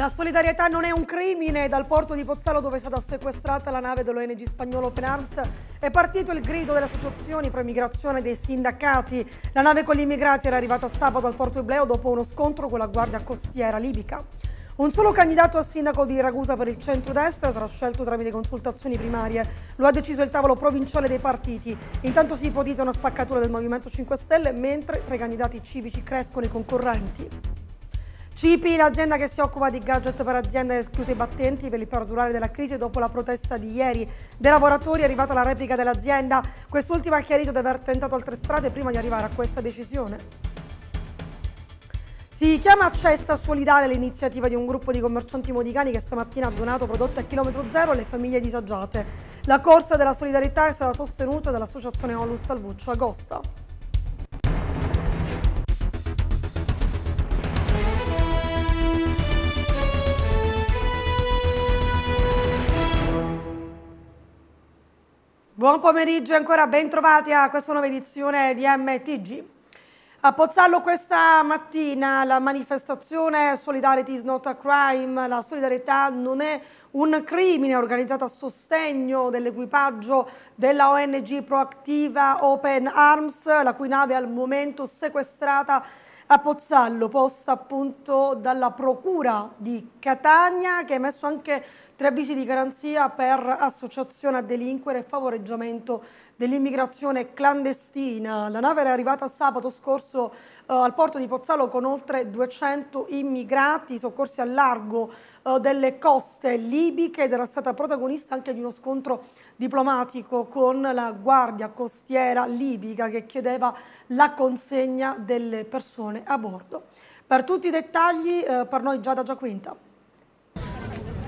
La solidarietà non è un crimine. Dal porto di Pozzallo, dove è stata sequestrata la nave dell'ONG spagnolo Open Arms, è partito il grido delle associazioni pro immigrazione dei sindacati. La nave con gli immigrati era arrivata sabato al porto Ibleo dopo uno scontro con la guardia costiera libica. Un solo candidato a sindaco di Ragusa per il centro-destra sarà scelto tramite consultazioni primarie. Lo ha deciso il tavolo provinciale dei partiti. Intanto si ipotizza una spaccatura del Movimento 5 Stelle, mentre tra i candidati civici crescono i concorrenti. CIPI, l'azienda che si occupa di gadget per aziende escluse i battenti per il perdurare della crisi dopo la protesta di ieri dei lavoratori è arrivata la replica dell'azienda. Quest'ultima ha chiarito di aver tentato altre strade prima di arrivare a questa decisione. Si chiama Cesta Solidale l'iniziativa di un gruppo di commercianti modicani che stamattina ha donato prodotti a chilometro zero alle famiglie disagiate. La corsa della solidarietà è stata sostenuta dall'associazione Onlus Salvuccio Agosta. Buon pomeriggio e ancora ben trovati a questa nuova edizione di MTG. A Pozzallo questa mattina la manifestazione Solidarity is not a crime, la solidarietà non è un crimine organizzato a sostegno dell'equipaggio della ONG proattiva Open Arms, la cui nave è al momento sequestrata a Pozzallo, posta appunto dalla Procura di Catania, che ha emesso anche tre avvisi di garanzia per associazione a delinquere e favoreggiamento dell'immigrazione clandestina. La nave era arrivata sabato scorso eh, al porto di Pozzalo con oltre 200 immigrati soccorsi al largo eh, delle coste libiche ed era stata protagonista anche di uno scontro diplomatico con la guardia costiera libica che chiedeva la consegna delle persone a bordo. Per tutti i dettagli eh, per noi Giada Giaquinta.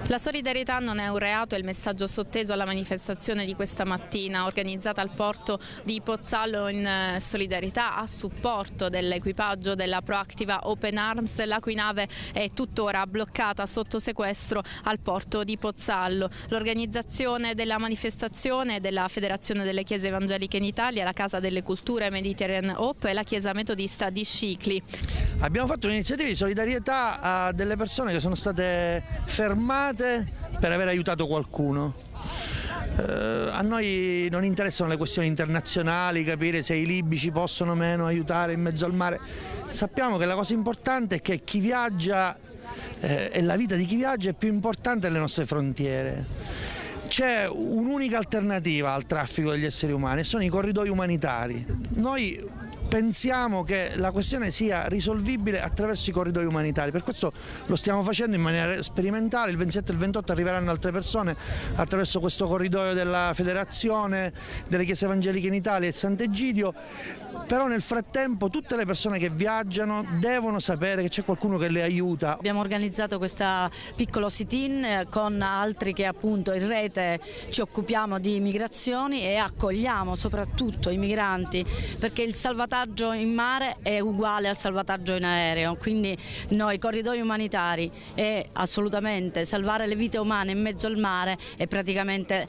La solidarietà non è un reato è il messaggio sotteso alla manifestazione di questa mattina organizzata al porto di Pozzallo in eh, solidarietà a supporto dell'equipaggio della proattiva Open Arms la cui nave è tuttora bloccata sotto sequestro al porto di Pozzallo. L'organizzazione della manifestazione della Federazione delle Chiese Evangeliche in Italia, la Casa delle Culture Mediterranean Hope e la Chiesa Metodista di Scicli. Abbiamo fatto un'iniziativa di solidarietà a eh, delle persone che sono state fermate grande per aver aiutato qualcuno. Eh, a noi non interessano le questioni internazionali, capire se i libici possono o meno aiutare in mezzo al mare. Sappiamo che la cosa importante è che chi viaggia eh, e la vita di chi viaggia è più importante delle nostre frontiere c'è un'unica alternativa al traffico degli esseri umani e sono i corridoi umanitari. Noi pensiamo che la questione sia risolvibile attraverso i corridoi umanitari, per questo lo stiamo facendo in maniera sperimentale, il 27 e il 28 arriveranno altre persone attraverso questo corridoio della Federazione, delle Chiese Evangeliche in Italia e Sant'Egidio, però nel frattempo tutte le persone che viaggiano devono sapere che c'è qualcuno che le aiuta. Abbiamo organizzato questo piccolo sit-in eh, con altri che appunto in rete ci occupiamo di migrazioni e accogliamo soprattutto i migranti perché il salvataggio salvataggio in mare è uguale al salvataggio in aereo, quindi noi corridoi umanitari e assolutamente salvare le vite umane in mezzo al mare è praticamente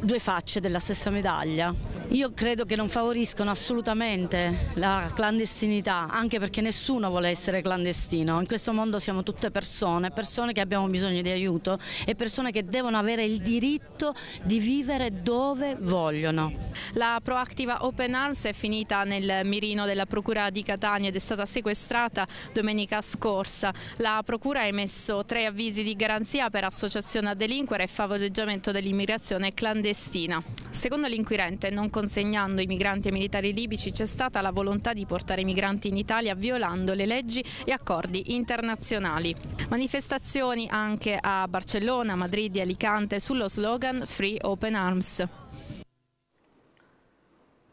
due facce della stessa medaglia. Io credo che non favoriscono assolutamente la clandestinità, anche perché nessuno vuole essere clandestino. In questo mondo siamo tutte persone, persone che abbiamo bisogno di aiuto e persone che devono avere il diritto di vivere dove vogliono. La proattiva Open Arms è finita nel mirino della Procura di Catania ed è stata sequestrata domenica scorsa. La Procura ha emesso tre avvisi di garanzia per associazione a delinquere e favoreggiamento dell'immigrazione clandestina clandestina. Secondo l'inquirente, non consegnando i migranti ai militari libici c'è stata la volontà di portare i migranti in Italia violando le leggi e accordi internazionali. Manifestazioni anche a Barcellona, Madrid e Alicante sullo slogan Free Open Arms.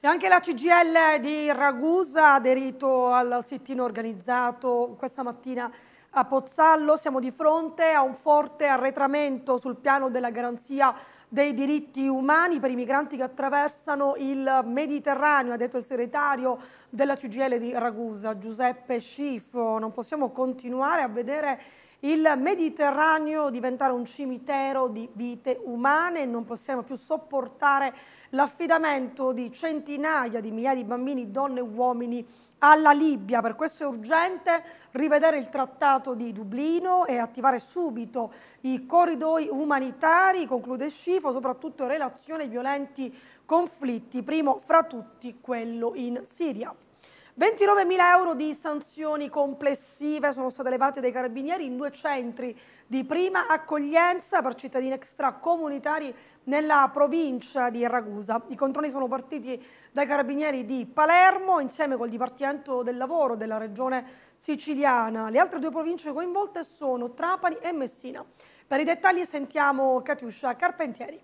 E anche la CGL di Ragusa ha aderito al sittino organizzato questa mattina a Pozzallo. Siamo di fronte a un forte arretramento sul piano della garanzia dei diritti umani per i migranti che attraversano il Mediterraneo, ha detto il segretario della CGL di Ragusa, Giuseppe Scifo. Non possiamo continuare a vedere il Mediterraneo diventare un cimitero di vite umane, non possiamo più sopportare l'affidamento di centinaia di migliaia di bambini, donne e uomini alla Libia, per questo è urgente rivedere il trattato di Dublino e attivare subito i corridoi umanitari, conclude Scifo, soprattutto in relazione ai violenti conflitti, primo fra tutti quello in Siria. 29.000 euro di sanzioni complessive sono state levate dai carabinieri in due centri di prima accoglienza per cittadini extracomunitari nella provincia di Ragusa. I controlli sono partiti dai carabinieri di Palermo insieme col Dipartimento del Lavoro della regione siciliana. Le altre due province coinvolte sono Trapani e Messina. Per i dettagli sentiamo Catiuscia Carpentieri.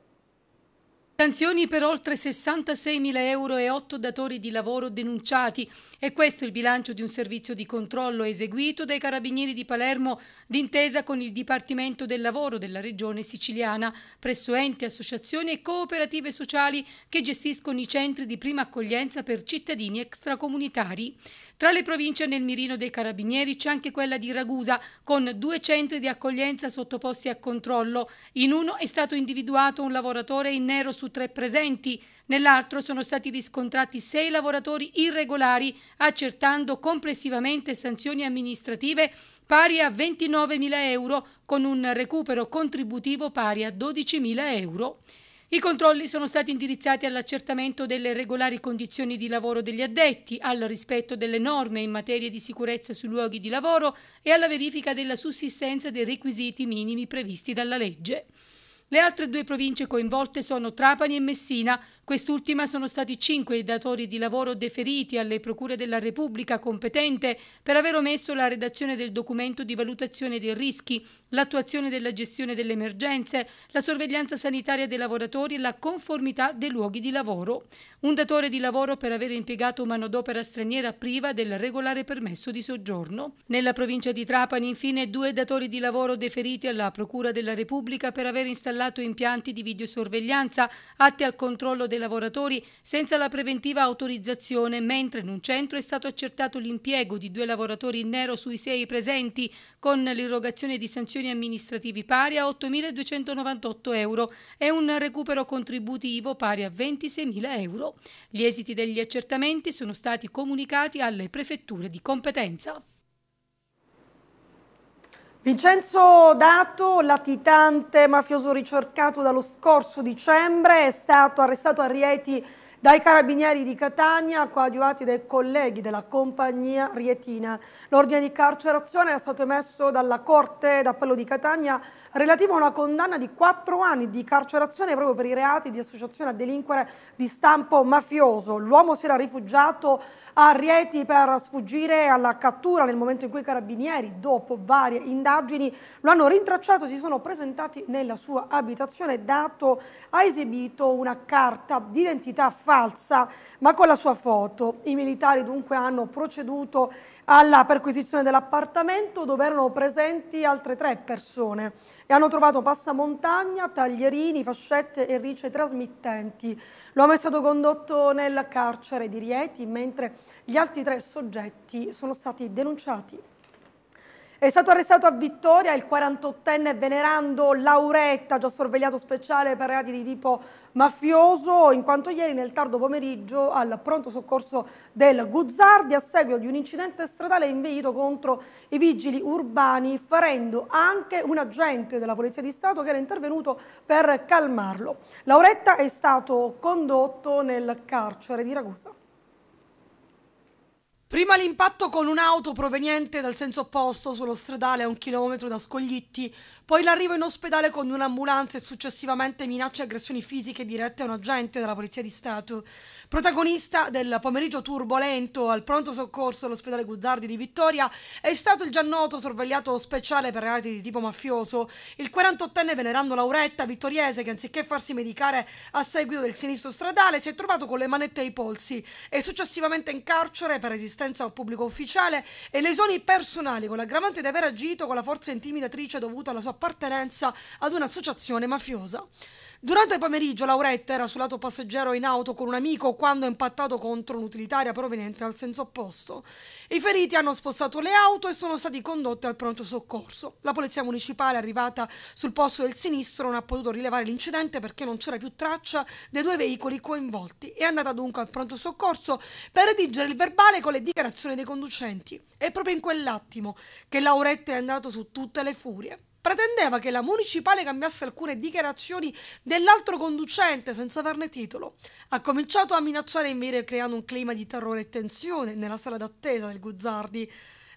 Sanzioni per oltre 66.000 euro e 8 datori di lavoro denunciati. E questo il bilancio di un servizio di controllo eseguito dai Carabinieri di Palermo d'intesa con il Dipartimento del Lavoro della Regione siciliana, presso enti, associazioni e cooperative sociali che gestiscono i centri di prima accoglienza per cittadini extracomunitari. Tra le province nel mirino dei carabinieri c'è anche quella di Ragusa, con due centri di accoglienza sottoposti a controllo. In uno è stato individuato un lavoratore in nero su tre presenti, nell'altro sono stati riscontrati sei lavoratori irregolari, accertando complessivamente sanzioni amministrative pari a 29.000 euro, con un recupero contributivo pari a 12.000 euro. I controlli sono stati indirizzati all'accertamento delle regolari condizioni di lavoro degli addetti, al rispetto delle norme in materia di sicurezza sui luoghi di lavoro e alla verifica della sussistenza dei requisiti minimi previsti dalla legge. Le altre due province coinvolte sono Trapani e Messina. Quest'ultima sono stati cinque i datori di lavoro deferiti alle procure della Repubblica competente per aver omesso la redazione del documento di valutazione dei rischi, l'attuazione della gestione delle emergenze, la sorveglianza sanitaria dei lavoratori e la conformità dei luoghi di lavoro. Un datore di lavoro per aver impiegato manodopera straniera priva del regolare permesso di soggiorno. Nella provincia di Trapani, infine, due datori di lavoro deferiti alla procura della Repubblica per aver installato installato impianti di videosorveglianza atti al controllo dei lavoratori senza la preventiva autorizzazione, mentre in un centro è stato accertato l'impiego di due lavoratori in nero sui sei presenti, con l'irrogazione di sanzioni amministrativi pari a 8.298 euro e un recupero contributivo pari a 26.000 euro. Gli esiti degli accertamenti sono stati comunicati alle prefetture di competenza. Vincenzo Dato, latitante mafioso ricercato dallo scorso dicembre, è stato arrestato a Rieti dai carabinieri di Catania, coadiuvati dai colleghi della compagnia rietina. L'ordine di carcerazione è stato emesso dalla Corte d'Appello di Catania relativo a una condanna di quattro anni di carcerazione proprio per i reati di associazione a delinquere di stampo mafioso. L'uomo si era rifugiato a Rieti per sfuggire alla cattura nel momento in cui i carabinieri, dopo varie indagini, lo hanno rintracciato, si sono presentati nella sua abitazione, dato ha esibito una carta d'identità falsa ma con la sua foto. I militari dunque hanno proceduto alla perquisizione dell'appartamento dove erano presenti altre tre persone e hanno trovato passamontagna, taglierini, fascette e rice trasmittenti. L'uomo è stato condotto nel carcere di Rieti mentre gli altri tre soggetti sono stati denunciati. È stato arrestato a Vittoria il 48enne venerando Lauretta, già sorvegliato speciale per reati di tipo mafioso, in quanto ieri nel tardo pomeriggio al pronto soccorso del Guzzardi a seguito di un incidente stradale inveito contro i vigili urbani, ferendo anche un agente della Polizia di Stato che era intervenuto per calmarlo. Lauretta è stato condotto nel carcere di Ragusa. Prima l'impatto con un'auto proveniente dal senso opposto sullo stradale a un chilometro da Scoglitti, poi l'arrivo in ospedale con un'ambulanza e successivamente minacce e aggressioni fisiche dirette a un agente della Polizia di Stato. Protagonista del pomeriggio turbolento al pronto soccorso all'ospedale Guzzardi di Vittoria è stato il già noto sorvegliato speciale per reati di tipo mafioso, il 48enne Venerando Lauretta, vittoriese, che anziché farsi medicare a seguito del sinistro stradale si è trovato con le manette ai polsi e successivamente in carcere per resistenza assistenza a un pubblico ufficiale e lesioni personali con l'aggravante di aver agito con la forza intimidatrice dovuta alla sua appartenenza ad un'associazione mafiosa. Durante il pomeriggio Lauretta era sul lato passeggero in auto con un amico quando è impattato contro un'utilitaria proveniente dal senso opposto. I feriti hanno spostato le auto e sono stati condotti al pronto soccorso. La polizia municipale arrivata sul posto del sinistro non ha potuto rilevare l'incidente perché non c'era più traccia dei due veicoli coinvolti. È andata dunque al pronto soccorso per redigere il verbale con le dichiarazioni dei conducenti. È proprio in quell'attimo che Lauretta è andato su tutte le furie pretendeva che la municipale cambiasse alcune dichiarazioni dell'altro conducente senza averne titolo. Ha cominciato a minacciare invece creando un clima di terrore e tensione nella sala d'attesa del Guzzardi.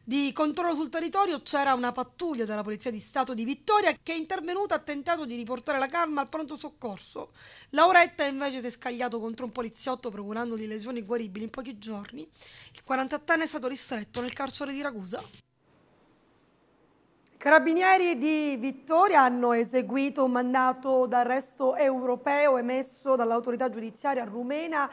Di controllo sul territorio c'era una pattuglia della Polizia di Stato di Vittoria che è intervenuta ha tentato di riportare la calma al pronto soccorso. Lauretta invece si è scagliato contro un poliziotto procurandogli lesioni guaribili in pochi giorni. Il 48enne è stato ristretto nel carcere di Ragusa. Carabinieri di Vittoria hanno eseguito un mandato d'arresto europeo emesso dall'autorità giudiziaria rumena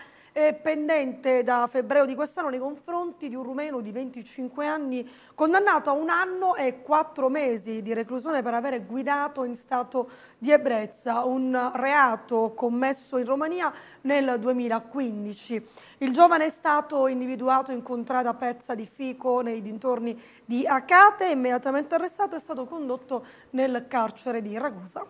eh, pendente da febbraio di quest'anno nei confronti di un rumeno di 25 anni condannato a un anno e quattro mesi di reclusione per aver guidato in stato di ebbrezza un reato commesso in Romania nel 2015. Il giovane è stato individuato in contrada Pezza di Fico nei dintorni di Acate, immediatamente arrestato e stato condotto nel carcere di Ragusa.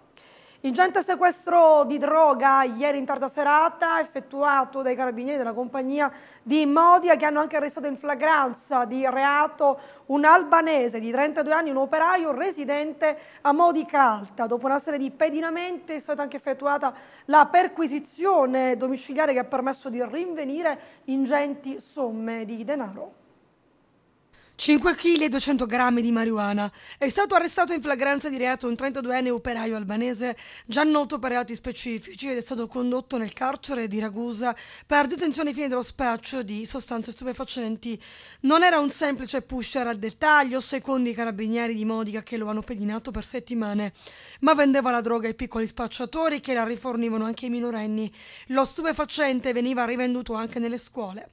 Ingente sequestro di droga ieri in tarda serata effettuato dai carabinieri della compagnia di Modia che hanno anche arrestato in flagranza di reato un albanese di 32 anni, un operaio residente a Modica Alta. Dopo una serie di pedinamenti è stata anche effettuata la perquisizione domiciliare che ha permesso di rinvenire ingenti somme di denaro. 5 kg e 200 grammi di marijuana. È stato arrestato in flagranza di reato un 32enne operaio albanese, già noto per reati specifici ed è stato condotto nel carcere di Ragusa per detenzione ai fini dello spaccio di sostanze stupefacenti. Non era un semplice pusher al dettaglio, secondo i carabinieri di Modica che lo hanno pedinato per settimane, ma vendeva la droga ai piccoli spacciatori che la rifornivano anche ai minorenni. Lo stupefacente veniva rivenduto anche nelle scuole.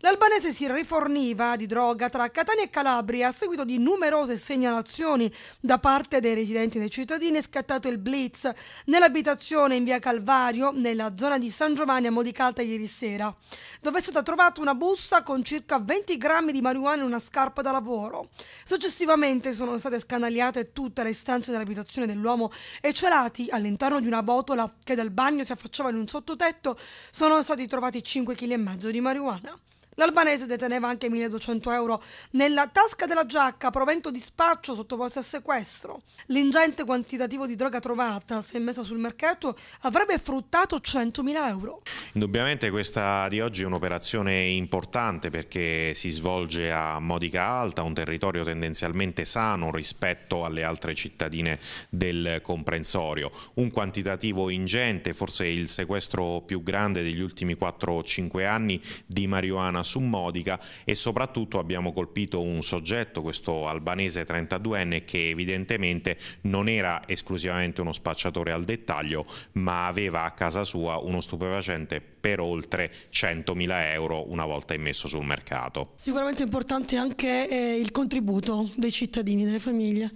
L'albanese si riforniva di droga tra Catania e Calabria a seguito di numerose segnalazioni da parte dei residenti e dei cittadini. È scattato il blitz nell'abitazione in via Calvario, nella zona di San Giovanni a Modicalta ieri sera, dove è stata trovata una busta con circa 20 grammi di marijuana e una scarpa da lavoro. Successivamente sono state scanaliate tutte le stanze dell'abitazione dell'uomo e celati all'interno di una botola che dal bagno si affacciava in un sottotetto sono stati trovati 5,5 kg di marijuana. L'albanese deteneva anche 1200 euro nella tasca della giacca, provento di spaccio sottoposto a sequestro. L'ingente quantitativo di droga trovata, se messa sul mercato, avrebbe fruttato 100.000 euro. Indubbiamente questa di oggi è un'operazione importante perché si svolge a Modica Alta, un territorio tendenzialmente sano rispetto alle altre cittadine del comprensorio. Un quantitativo ingente, forse il sequestro più grande degli ultimi 4-5 anni di marijuana su Modica e soprattutto abbiamo colpito un soggetto, questo albanese 32enne, che evidentemente non era esclusivamente uno spacciatore al dettaglio, ma aveva a casa sua uno stupefacente per oltre 100.000 euro una volta immesso sul mercato. Sicuramente importante anche eh, il contributo dei cittadini, delle famiglie.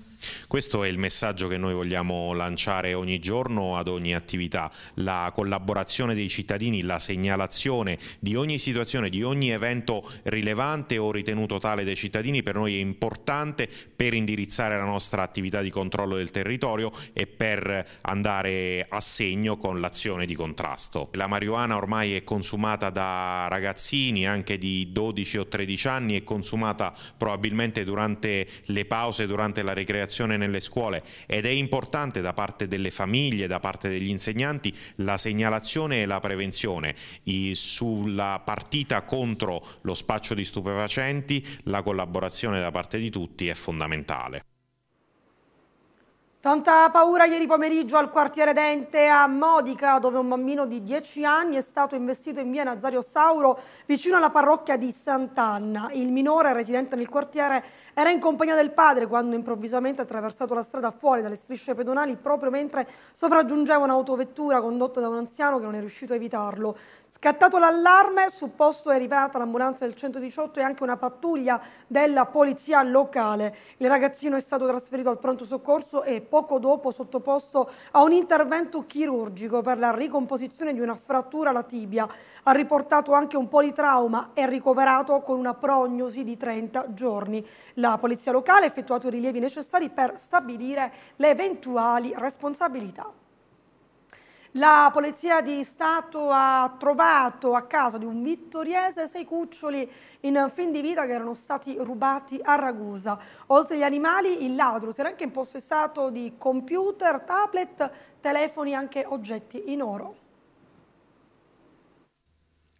Questo è il messaggio che noi vogliamo lanciare ogni giorno ad ogni attività, la collaborazione dei cittadini, la segnalazione di ogni situazione, di ogni evento rilevante o ritenuto tale dai cittadini per noi è importante per indirizzare la nostra attività di controllo del territorio e per andare a segno con l'azione di contrasto. La marijuana ormai ormai è consumata da ragazzini anche di 12 o 13 anni, è consumata probabilmente durante le pause, durante la ricreazione nelle scuole ed è importante da parte delle famiglie, da parte degli insegnanti la segnalazione e la prevenzione I, sulla partita contro lo spaccio di stupefacenti, la collaborazione da parte di tutti è fondamentale. Tanta paura ieri pomeriggio al quartiere Dente a Modica, dove un bambino di 10 anni è stato investito in via Nazario Sauro vicino alla parrocchia di Sant'Anna. Il minore residente nel quartiere era in compagnia del padre quando improvvisamente ha attraversato la strada fuori dalle strisce pedonali proprio mentre sopraggiungeva un'autovettura condotta da un anziano che non è riuscito a evitarlo. Scattato l'allarme, sul posto è arrivata l'ambulanza del 118 e anche una pattuglia della polizia locale. Il ragazzino è stato trasferito al pronto soccorso e poco dopo sottoposto a un intervento chirurgico per la ricomposizione di una frattura alla tibia ha riportato anche un politrauma, e ricoverato con una prognosi di 30 giorni. La polizia locale ha effettuato i rilievi necessari per stabilire le eventuali responsabilità. La Polizia di Stato ha trovato a casa di un vittoriese sei cuccioli in fin di vita che erano stati rubati a Ragusa. Oltre agli animali, il ladro si era anche impossessato di computer, tablet, telefoni e anche oggetti in oro.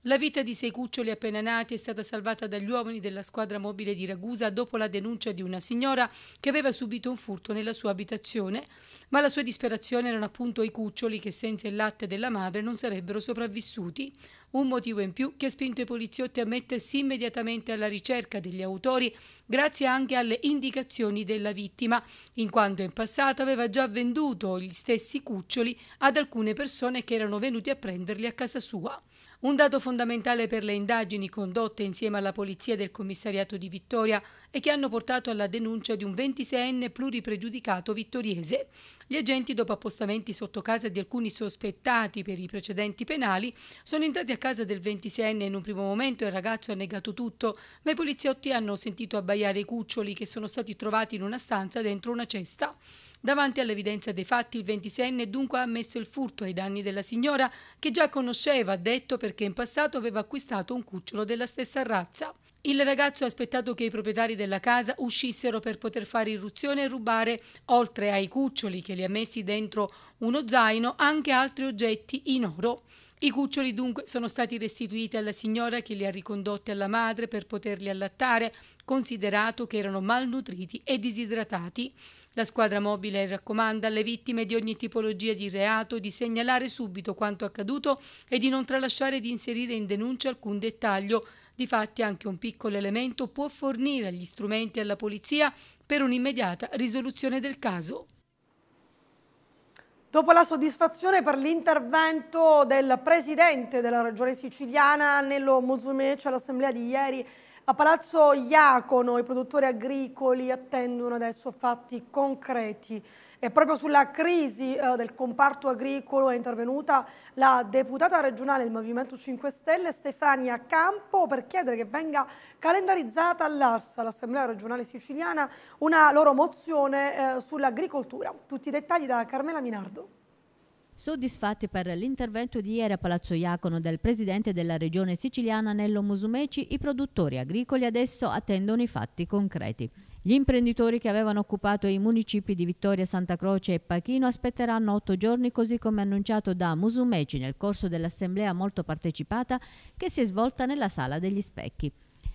La vita di sei cuccioli appena nati è stata salvata dagli uomini della squadra mobile di Ragusa dopo la denuncia di una signora che aveva subito un furto nella sua abitazione, ma la sua disperazione erano appunto i cuccioli che senza il latte della madre non sarebbero sopravvissuti, un motivo in più che ha spinto i poliziotti a mettersi immediatamente alla ricerca degli autori, grazie anche alle indicazioni della vittima, in quanto in passato aveva già venduto gli stessi cuccioli ad alcune persone che erano venute a prenderli a casa sua. Un dato fondamentale per le indagini condotte insieme alla polizia del commissariato di Vittoria e che hanno portato alla denuncia di un 26enne pluripregiudicato vittoriese. Gli agenti, dopo appostamenti sotto casa di alcuni sospettati per i precedenti penali, sono entrati a casa del 26enne in un primo momento il ragazzo ha negato tutto, ma i poliziotti hanno sentito abbaiare i cuccioli che sono stati trovati in una stanza dentro una cesta. Davanti all'evidenza dei fatti, il 26enne dunque ha ammesso il furto ai danni della signora che già conosceva, detto perché in passato aveva acquistato un cucciolo della stessa razza. Il ragazzo ha aspettato che i proprietari della casa uscissero per poter fare irruzione e rubare, oltre ai cuccioli che li ha messi dentro uno zaino, anche altri oggetti in oro. I cuccioli dunque sono stati restituiti alla signora che li ha ricondotti alla madre per poterli allattare, considerato che erano malnutriti e disidratati. La squadra mobile raccomanda alle vittime di ogni tipologia di reato di segnalare subito quanto accaduto e di non tralasciare di inserire in denuncia alcun dettaglio. Difatti anche un piccolo elemento può fornire gli strumenti alla polizia per un'immediata risoluzione del caso. Dopo la soddisfazione per l'intervento del presidente della regione siciliana Nello Mosumeci all'assemblea di ieri a Palazzo Iacono i produttori agricoli attendono adesso fatti concreti e proprio sulla crisi eh, del comparto agricolo è intervenuta la deputata regionale del Movimento 5 Stelle Stefania Campo per chiedere che venga calendarizzata all'Arsa, l'Assemblea regionale siciliana, una loro mozione eh, sull'agricoltura. Tutti i dettagli da Carmela Minardo. Soddisfatti per l'intervento di ieri a Palazzo Iacono del presidente della regione siciliana Nello Musumeci, i produttori agricoli adesso attendono i fatti concreti. Gli imprenditori che avevano occupato i municipi di Vittoria Santa Croce e Pachino aspetteranno otto giorni, così come annunciato da Musumeci nel corso dell'assemblea molto partecipata che si è svolta nella Sala degli Specchi.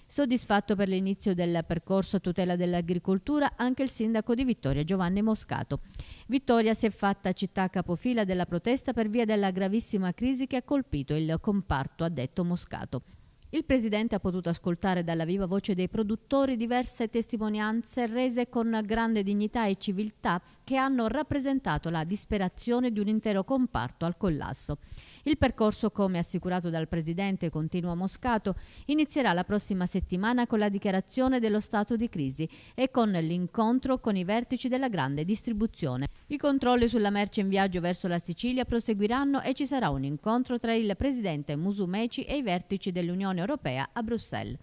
Soddisfatto per l'inizio del percorso a tutela dell'agricoltura anche il sindaco di Vittoria Giovanni Moscato. Vittoria si è fatta città capofila della protesta per via della gravissima crisi che ha colpito il comparto, ha detto Moscato. Il Presidente ha potuto ascoltare dalla viva voce dei produttori diverse testimonianze rese con grande dignità e civiltà che hanno rappresentato la disperazione di un intero comparto al collasso. Il percorso, come assicurato dal Presidente Continuo Moscato, inizierà la prossima settimana con la dichiarazione dello stato di crisi e con l'incontro con i vertici della grande distribuzione. I controlli sulla merce in viaggio verso la Sicilia proseguiranno e ci sarà un incontro tra il Presidente Musumeci e i vertici dell'Unione Europea a Bruxelles.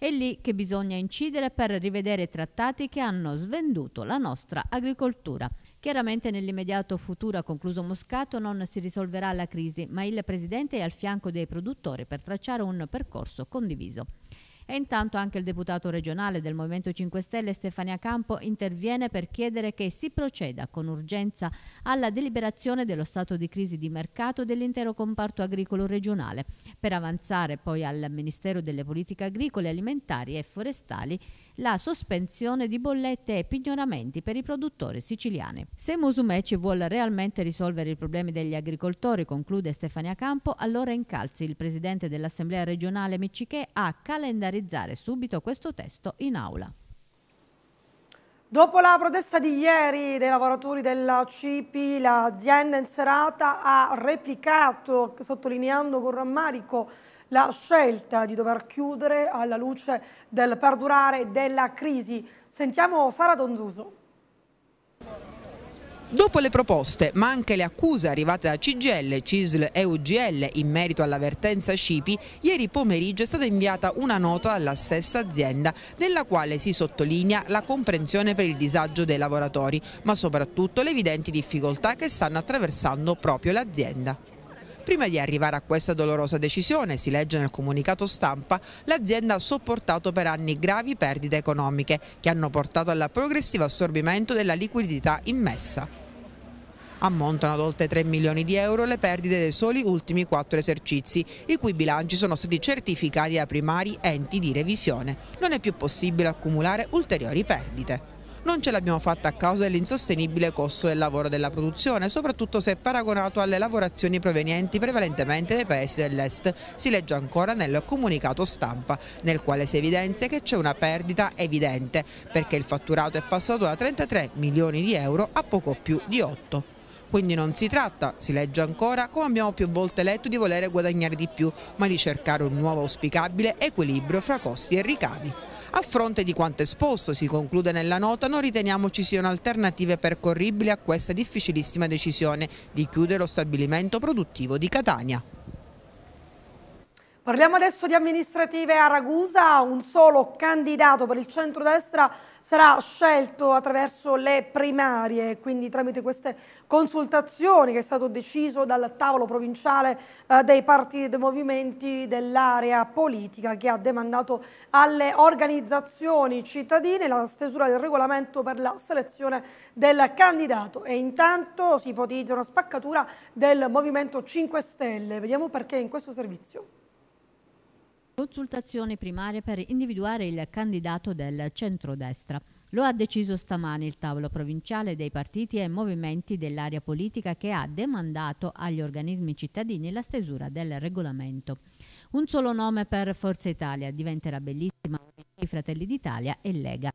È lì che bisogna incidere per rivedere trattati che hanno svenduto la nostra agricoltura. Chiaramente nell'immediato futuro, ha concluso Moscato, non si risolverà la crisi, ma il Presidente è al fianco dei produttori per tracciare un percorso condiviso. E intanto anche il deputato regionale del Movimento 5 Stelle Stefania Campo interviene per chiedere che si proceda con urgenza alla deliberazione dello stato di crisi di mercato dell'intero comparto agricolo regionale, per avanzare poi al Ministero delle Politiche Agricole, Alimentari e Forestali la sospensione di bollette e pignoramenti per i produttori siciliani. Se Musumeci vuole realmente risolvere i problemi degli agricoltori, conclude Stefania Campo, allora incalzi il presidente dell'Assemblea regionale Miciche a calendarizzare analizzare subito questo testo in aula. Dopo la protesta di ieri dei lavoratori della CIPI, l'azienda in serata ha replicato, sottolineando con rammarico la scelta di dover chiudere alla luce del perdurare della crisi. Sentiamo Sara Donzuso. Dopo le proposte, ma anche le accuse arrivate da CGL, CISL e UGL in merito all'avvertenza Scipi, ieri pomeriggio è stata inviata una nota alla stessa azienda nella quale si sottolinea la comprensione per il disagio dei lavoratori, ma soprattutto le evidenti difficoltà che stanno attraversando proprio l'azienda. Prima di arrivare a questa dolorosa decisione, si legge nel comunicato stampa, l'azienda ha sopportato per anni gravi perdite economiche che hanno portato al progressivo assorbimento della liquidità immessa. Ammontano ad oltre 3 milioni di euro le perdite dei soli ultimi quattro esercizi, i cui bilanci sono stati certificati da primari enti di revisione. Non è più possibile accumulare ulteriori perdite non ce l'abbiamo fatta a causa dell'insostenibile costo del lavoro della produzione, soprattutto se paragonato alle lavorazioni provenienti prevalentemente dai paesi dell'est, si legge ancora nel comunicato stampa, nel quale si evidenzia che c'è una perdita evidente, perché il fatturato è passato da 33 milioni di euro a poco più di 8. Quindi non si tratta, si legge ancora, come abbiamo più volte letto, di volere guadagnare di più, ma di cercare un nuovo auspicabile equilibrio fra costi e ricavi. A fronte di quanto esposto, si conclude nella nota, non riteniamo ci siano alternative percorribili a questa difficilissima decisione di chiudere lo stabilimento produttivo di Catania. Parliamo adesso di amministrative a Ragusa, un solo candidato per il centrodestra sarà scelto attraverso le primarie, quindi tramite queste consultazioni che è stato deciso dal tavolo provinciale eh, dei partiti e dei movimenti dell'area politica che ha demandato alle organizzazioni cittadine la stesura del regolamento per la selezione del candidato e intanto si ipotizza una spaccatura del Movimento 5 Stelle. Vediamo perché in questo servizio. Consultazione primaria per individuare il candidato del centrodestra. Lo ha deciso stamani il tavolo provinciale dei partiti e movimenti dell'area politica che ha demandato agli organismi cittadini la stesura del regolamento. Un solo nome per Forza Italia diventerà bellissima i Fratelli d'Italia e Lega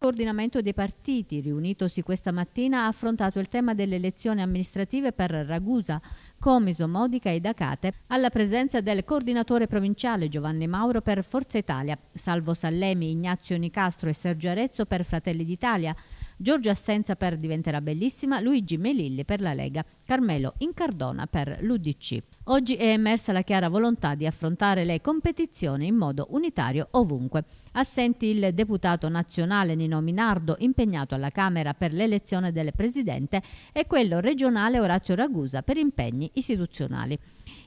coordinamento dei partiti, riunitosi questa mattina, ha affrontato il tema delle elezioni amministrative per Ragusa, Comiso, Modica e Dacate, alla presenza del coordinatore provinciale Giovanni Mauro per Forza Italia, Salvo Sallemi, Ignazio Nicastro e Sergio Arezzo per Fratelli d'Italia, Giorgio Assenza per Diventerà Bellissima, Luigi Melilli per la Lega, Carmelo Incardona per l'UDC. Oggi è emersa la chiara volontà di affrontare le competizioni in modo unitario ovunque. Assenti il deputato nazionale Nino Minardo, impegnato alla Camera per l'elezione del Presidente, e quello regionale Orazio Ragusa per impegni istituzionali.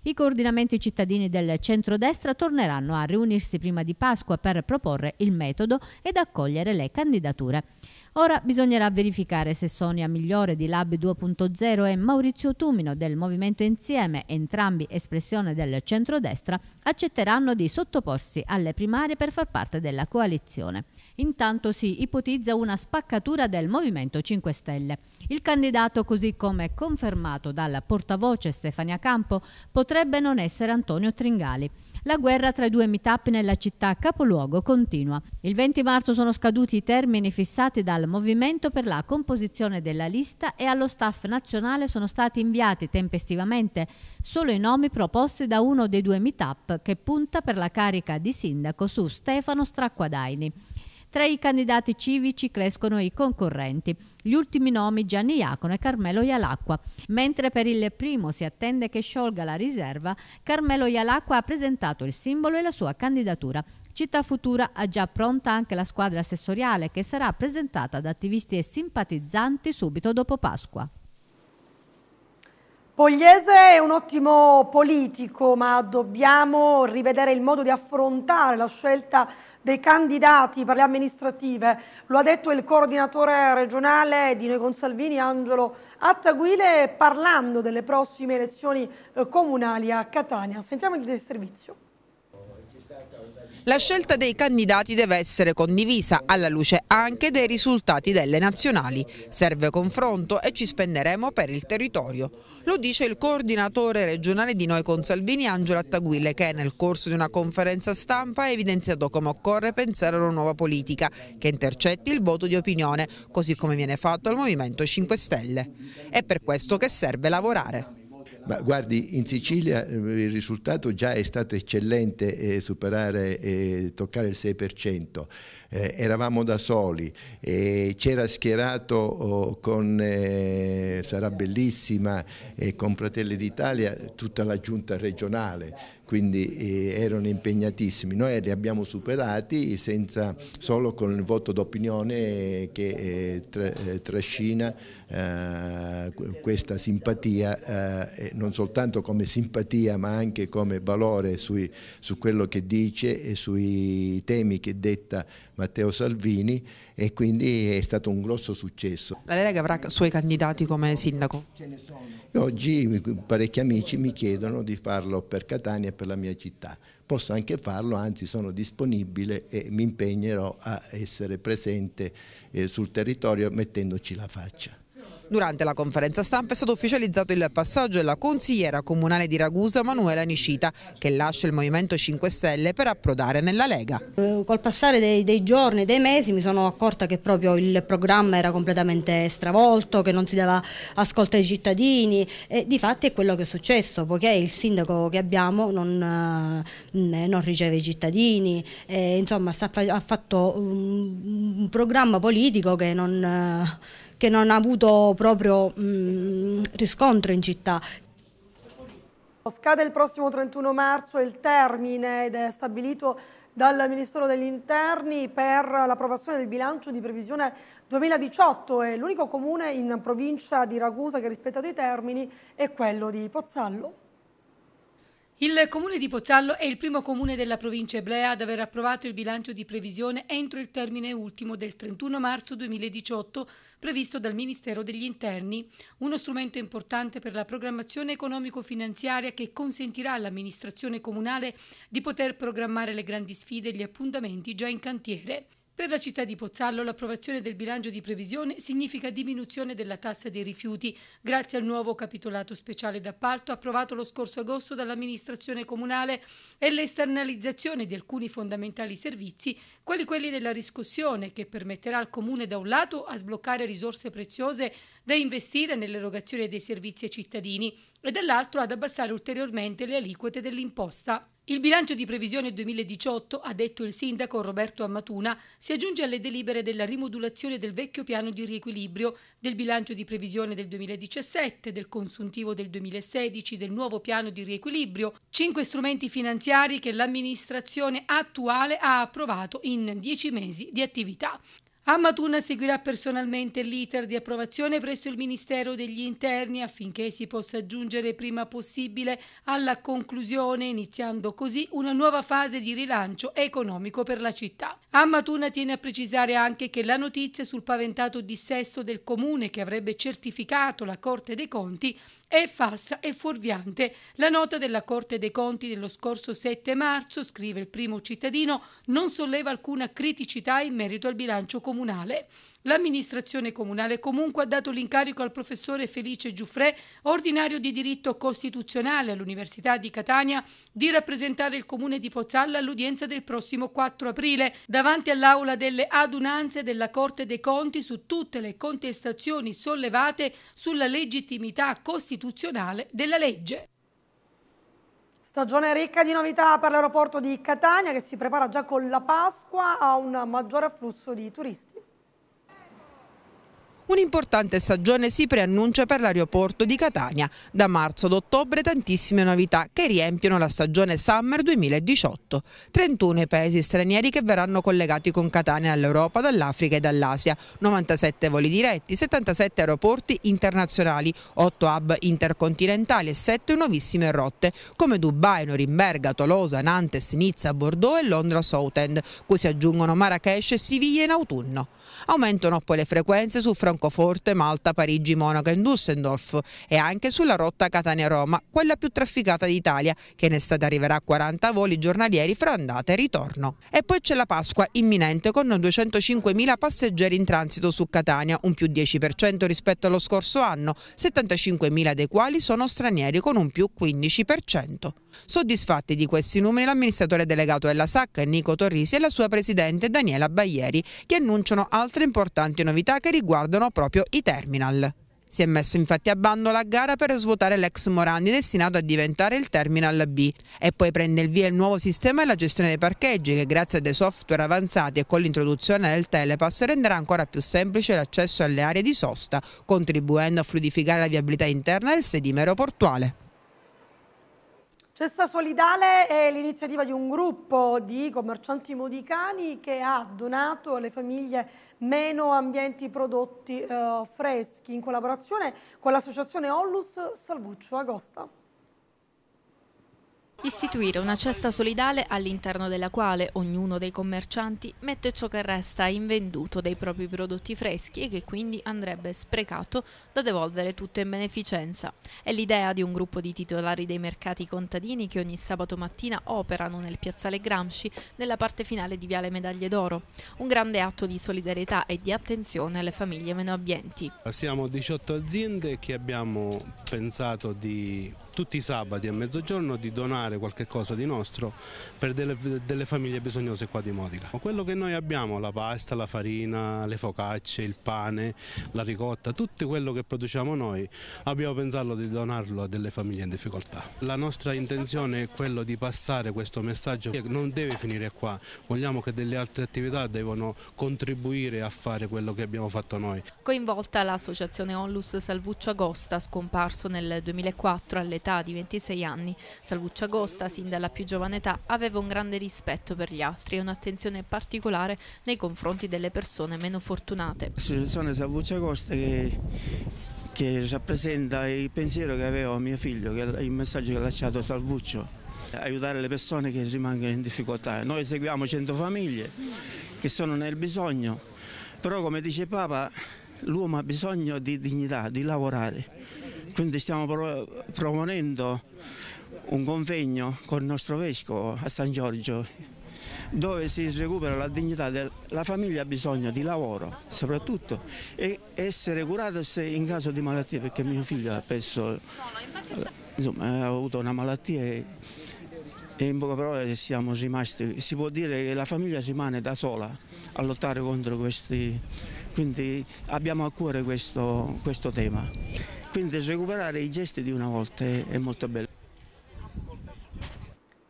I coordinamenti cittadini del centrodestra torneranno a riunirsi prima di Pasqua per proporre il metodo ed accogliere le candidature. Ora bisognerà verificare se Sonia Migliore di Lab 2.0 e Maurizio Tumino del Movimento Insieme, entrambi espressione del centrodestra, accetteranno di sottoporsi alle primarie per far parte della coalizione. Intanto si ipotizza una spaccatura del Movimento 5 Stelle. Il candidato, così come confermato dalla portavoce Stefania Campo, potrebbe non essere Antonio Tringali. La guerra tra i due meetup nella città capoluogo continua. Il 20 marzo sono scaduti i termini fissati dal Movimento per la composizione della lista e allo staff nazionale sono stati inviati tempestivamente solo i nomi proposti da uno dei due meetup che punta per la carica di sindaco su Stefano Stracquadaini. Tra i candidati civici crescono i concorrenti. Gli ultimi nomi Gianni Iacono e Carmelo Ialacqua. Mentre per il primo si attende che sciolga la riserva, Carmelo Ialacqua ha presentato il simbolo e la sua candidatura. Città Futura ha già pronta anche la squadra assessoriale che sarà presentata da attivisti e simpatizzanti subito dopo Pasqua. Pogliese è un ottimo politico, ma dobbiamo rivedere il modo di affrontare la scelta dei candidati per le amministrative. Lo ha detto il coordinatore regionale di Noi Consalvini, Angelo Attaguile, parlando delle prossime elezioni eh, comunali a Catania. Sentiamo il servizio. La scelta dei candidati deve essere condivisa alla luce anche dei risultati delle nazionali. Serve confronto e ci spenderemo per il territorio. Lo dice il coordinatore regionale di Noi con Salvini, Angelo Attaguille, che nel corso di una conferenza stampa ha evidenziato come occorre pensare a una nuova politica che intercetti il voto di opinione, così come viene fatto al Movimento 5 Stelle. È per questo che serve lavorare. Ma guardi, in Sicilia ehm, il risultato già è stato eccellente, eh, superare e eh, toccare il 6%. Eh, eravamo da soli, eh, c'era schierato oh, con eh, Sarà Bellissima e eh, con Fratelli d'Italia tutta la giunta regionale quindi eh, erano impegnatissimi. Noi li abbiamo superati senza, solo con il voto d'opinione che eh, eh, trascina questa simpatia, non soltanto come simpatia ma anche come valore sui, su quello che dice e sui temi che detta Matteo Salvini e quindi è stato un grosso successo. La Lega avrà suoi candidati come sindaco? Oggi parecchi amici mi chiedono di farlo per Catania per la mia città. Posso anche farlo, anzi sono disponibile e mi impegnerò a essere presente eh, sul territorio mettendoci la faccia. Durante la conferenza stampa è stato ufficializzato il passaggio della consigliera comunale di Ragusa Manuela Nicita che lascia il Movimento 5 Stelle per approdare nella Lega. Eh, col passare dei, dei giorni, dei mesi mi sono accorta che proprio il programma era completamente stravolto, che non si dava ascolto ai cittadini e di fatti è quello che è successo, poiché il sindaco che abbiamo non, eh, non riceve i cittadini, e, insomma ha fatto un, un programma politico che non eh, che non ha avuto proprio mh, mm, riscontro in città. Scade il prossimo 31 marzo il termine ed è stabilito dal Ministero degli Interni per l'approvazione del bilancio di previsione 2018 e l'unico comune in provincia di Ragusa che ha rispettato i termini è quello di Pozzallo. Il comune di Pozzallo è il primo comune della provincia eblea ad aver approvato il bilancio di previsione entro il termine ultimo del 31 marzo 2018 previsto dal Ministero degli Interni, uno strumento importante per la programmazione economico-finanziaria che consentirà all'amministrazione comunale di poter programmare le grandi sfide e gli appuntamenti già in cantiere. Per la città di Pozzallo l'approvazione del bilancio di previsione significa diminuzione della tassa dei rifiuti grazie al nuovo capitolato speciale d'appalto approvato lo scorso agosto dall'amministrazione comunale e l'esternalizzazione di alcuni fondamentali servizi, quali quelli della riscossione che permetterà al comune da un lato a sbloccare risorse preziose da investire nell'erogazione dei servizi ai cittadini e dall'altro ad abbassare ulteriormente le aliquote dell'imposta. Il bilancio di previsione 2018, ha detto il sindaco Roberto Ammatuna, si aggiunge alle delibere della rimodulazione del vecchio piano di riequilibrio, del bilancio di previsione del 2017, del consuntivo del 2016, del nuovo piano di riequilibrio, cinque strumenti finanziari che l'amministrazione attuale ha approvato in dieci mesi di attività. Amatuna seguirà personalmente l'iter di approvazione presso il Ministero degli Interni affinché si possa giungere prima possibile alla conclusione, iniziando così una nuova fase di rilancio economico per la città. Ammatuna tiene a precisare anche che la notizia sul paventato dissesto del comune che avrebbe certificato la Corte dei Conti è falsa e fuorviante. La nota della Corte dei Conti dello scorso 7 marzo, scrive il primo cittadino, non solleva alcuna criticità in merito al bilancio comunale. L'amministrazione comunale comunque ha dato l'incarico al professore Felice Giuffrè, ordinario di diritto costituzionale all'Università di Catania, di rappresentare il comune di Pozzalla all'udienza del prossimo 4 aprile davanti all'aula delle adunanze della Corte dei Conti su tutte le contestazioni sollevate sulla legittimità costituzionale della legge. Stagione ricca di novità per l'aeroporto di Catania che si prepara già con la Pasqua a un maggiore afflusso di turisti. Un'importante stagione si preannuncia per l'aeroporto di Catania. Da marzo ad ottobre tantissime novità che riempiono la stagione Summer 2018. 31 i paesi stranieri che verranno collegati con Catania dall'Europa, dall'Africa e dall'Asia, 97 voli diretti, 77 aeroporti internazionali, 8 hub intercontinentali e 7 nuovissime rotte come Dubai, Norimberga, Tolosa, Nantes, Nizza, Bordeaux e Londra Southend, cui si aggiungono Marrakesh e Siviglia in autunno. Aumentano poi le frequenze su Francoforte Francoforte, Malta, Parigi, Monaco e Düsseldorf e anche sulla rotta Catania-Roma, quella più trafficata d'Italia, che in estate arriverà a 40 voli giornalieri fra andata e ritorno. E poi c'è la Pasqua imminente con 205.000 passeggeri in transito su Catania, un più 10% rispetto allo scorso anno, 75.000 dei quali sono stranieri con un più 15%. Soddisfatti di questi numeri l'amministratore delegato della SAC Nico Torrisi e la sua presidente Daniela Baglieri che annunciano altre importanti novità che riguardano proprio i terminal. Si è messo infatti a bando la gara per svuotare l'ex Morandi destinato a diventare il Terminal B e poi prende il via il nuovo sistema e la gestione dei parcheggi che grazie a dei software avanzati e con l'introduzione del Telepass renderà ancora più semplice l'accesso alle aree di sosta, contribuendo a fluidificare la viabilità interna del sedime aeroportuale. Cesta Solidale è l'iniziativa di un gruppo di commercianti modicani che ha donato alle famiglie meno ambienti prodotti eh, freschi in collaborazione con l'associazione Ollus Salvuccio Agosta. Istituire una cesta solidale all'interno della quale ognuno dei commercianti mette ciò che resta invenduto dei propri prodotti freschi e che quindi andrebbe sprecato da devolvere tutto in beneficenza. È l'idea di un gruppo di titolari dei mercati contadini che ogni sabato mattina operano nel piazzale Gramsci nella parte finale di Viale Medaglie d'Oro. Un grande atto di solidarietà e di attenzione alle famiglie meno abbienti. Siamo 18 aziende che abbiamo pensato di tutti i sabati a mezzogiorno di donare qualche cosa di nostro per delle, delle famiglie bisognose qua di Modica. Quello che noi abbiamo, la pasta, la farina, le focacce, il pane, la ricotta, tutto quello che produciamo noi abbiamo pensato di donarlo a delle famiglie in difficoltà. La nostra intenzione è quella di passare questo messaggio che non deve finire qua, vogliamo che delle altre attività devono contribuire a fare quello che abbiamo fatto noi. Coinvolta l'associazione Onlus Salvuccio Agosta, scomparso nel 2004 all'età età di 26 anni, Salvuccio Agosta, sin dalla più giovane età, aveva un grande rispetto per gli altri e un'attenzione particolare nei confronti delle persone meno fortunate. L'associazione Salvuccio Agosta che, che rappresenta il pensiero che aveva mio figlio, il messaggio che ha lasciato Salvuccio aiutare le persone che rimangono in difficoltà. Noi seguiamo 100 famiglie che sono nel bisogno, però come dice Papa l'uomo ha bisogno di dignità, di lavorare quindi stiamo pro proponendo un convegno con il nostro vescovo a San Giorgio dove si recupera la dignità della famiglia ha bisogno di lavoro soprattutto e essere curata se in caso di malattia perché mio figlio ha perso insomma ha avuto una malattia e, e in poche parole siamo rimasti si può dire che la famiglia rimane da sola a lottare contro questi quindi abbiamo a cuore questo, questo tema quindi recuperare i gesti di una volta è molto bello.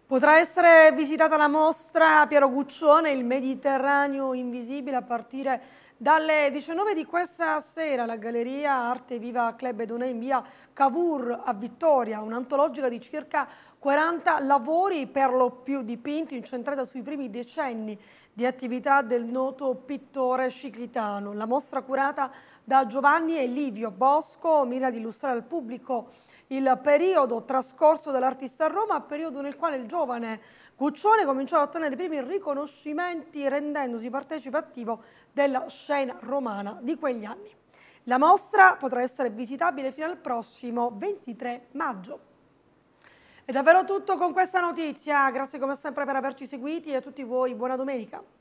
Potrà essere visitata la mostra Piero Guccione, il Mediterraneo invisibile a partire dalle 19 di questa sera la Galleria Arte Viva Club Edonè in via Cavour a Vittoria, un'antologica di circa 40 lavori per lo più dipinti incentrata sui primi decenni di attività del noto pittore ciclitano. La mostra curata da Giovanni e Livio Bosco mira ad illustrare al pubblico il periodo trascorso dall'artista a Roma, periodo nel quale il giovane Guccione cominciò ad ottenere i primi riconoscimenti rendendosi partecipe attivo della scena romana di quegli anni. La mostra potrà essere visitabile fino al prossimo 23 maggio. È davvero tutto con questa notizia, grazie come sempre per averci seguiti e a tutti voi buona domenica.